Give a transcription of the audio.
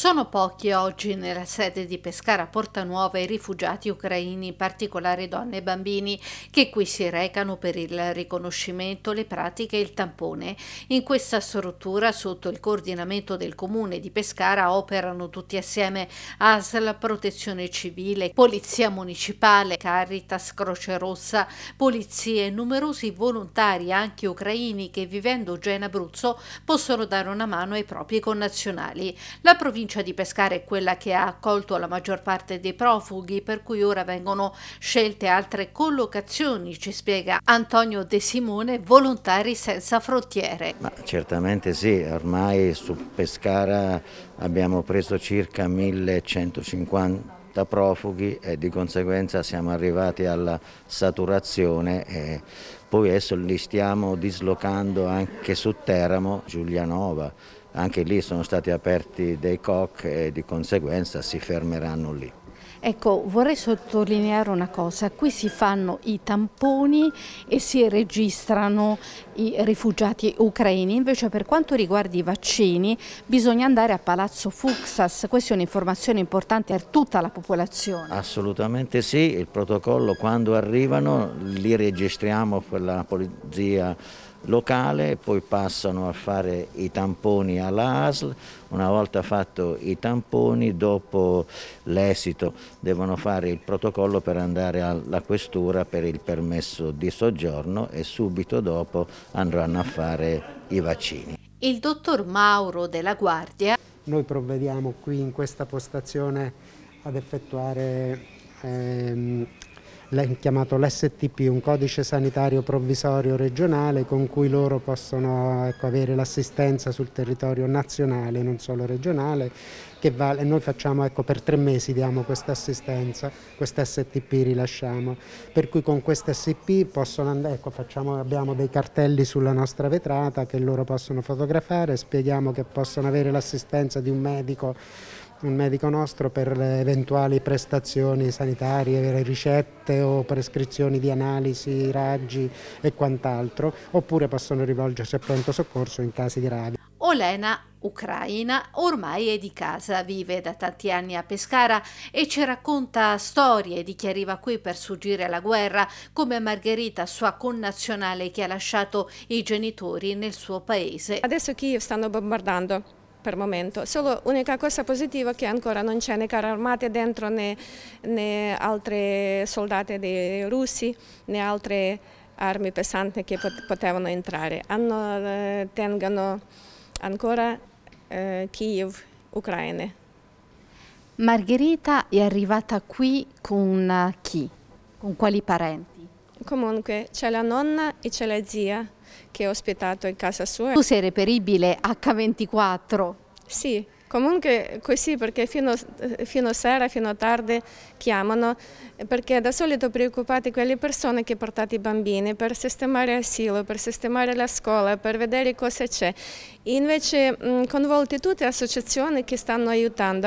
Sono pochi oggi nella sede di Pescara Porta Nuova i rifugiati ucraini, in particolare donne e bambini, che qui si recano per il riconoscimento, le pratiche e il tampone. In questa struttura, sotto il coordinamento del comune di Pescara, operano tutti assieme ASL, Protezione Civile, Polizia Municipale, Caritas, Croce Rossa, Polizie e numerosi volontari, anche ucraini, che vivendo già in Abruzzo possono dare una mano ai propri connazionali. La provincia provincia di Pescara è quella che ha accolto la maggior parte dei profughi, per cui ora vengono scelte altre collocazioni, ci spiega Antonio De Simone, volontari senza frontiere. Ma certamente sì, ormai su Pescara abbiamo preso circa 1150 profughi e di conseguenza siamo arrivati alla saturazione e poi adesso li stiamo dislocando anche su Teramo, Giulianova anche lì sono stati aperti dei COC e di conseguenza si fermeranno lì. Ecco, vorrei sottolineare una cosa, qui si fanno i tamponi e si registrano i rifugiati ucraini, invece per quanto riguarda i vaccini bisogna andare a Palazzo Fuxas, questa è un'informazione importante per tutta la popolazione. Assolutamente sì, il protocollo quando arrivano li registriamo per la polizia locale, poi passano a fare i tamponi alla ASL, una volta fatto i tamponi dopo l'esito devono fare il protocollo per andare alla questura per il permesso di soggiorno e subito dopo andranno a fare i vaccini. Il dottor Mauro della Guardia. Noi provvediamo qui in questa postazione ad effettuare ehm, chiamato l'STP, un codice sanitario provvisorio regionale con cui loro possono ecco, avere l'assistenza sul territorio nazionale, non solo regionale, che vale, noi facciamo ecco, per tre mesi diamo questa assistenza, questa STP rilasciamo, per cui con questa STP possono andare, ecco, facciamo, abbiamo dei cartelli sulla nostra vetrata che loro possono fotografare, spieghiamo che possono avere l'assistenza di un medico un medico nostro per eventuali prestazioni sanitarie, ricette o prescrizioni di analisi, raggi e quant'altro, oppure possono rivolgersi a pronto soccorso in casi gravi. Olena, ucraina, ormai è di casa, vive da tanti anni a Pescara e ci racconta storie di chi arriva qui per sfuggire alla guerra, come Margherita, sua connazionale che ha lasciato i genitori nel suo paese. Adesso Kiev stanno bombardando per momento. Solo l'unica cosa positiva è che ancora non c'è né carri armati dentro né, né altri soldati dei russi né altre armi pesanti che potevano entrare. Hanno, eh, tengono ancora eh, Kiev, Ucraina. Margherita è arrivata qui con eh, chi? Con quali parenti? Comunque c'è la nonna e c'è la zia che ho ospitato in casa sua. Tu sei reperibile H24? Sì, Comunque così perché fino, fino, sera, fino a tardi chiamano, perché da solito preoccupate quelle persone che portate i bambini per sistemare asilo, per sistemare la scuola, per vedere cosa c'è. Invece mm, coinvolte tutte le associazioni che stanno aiutando.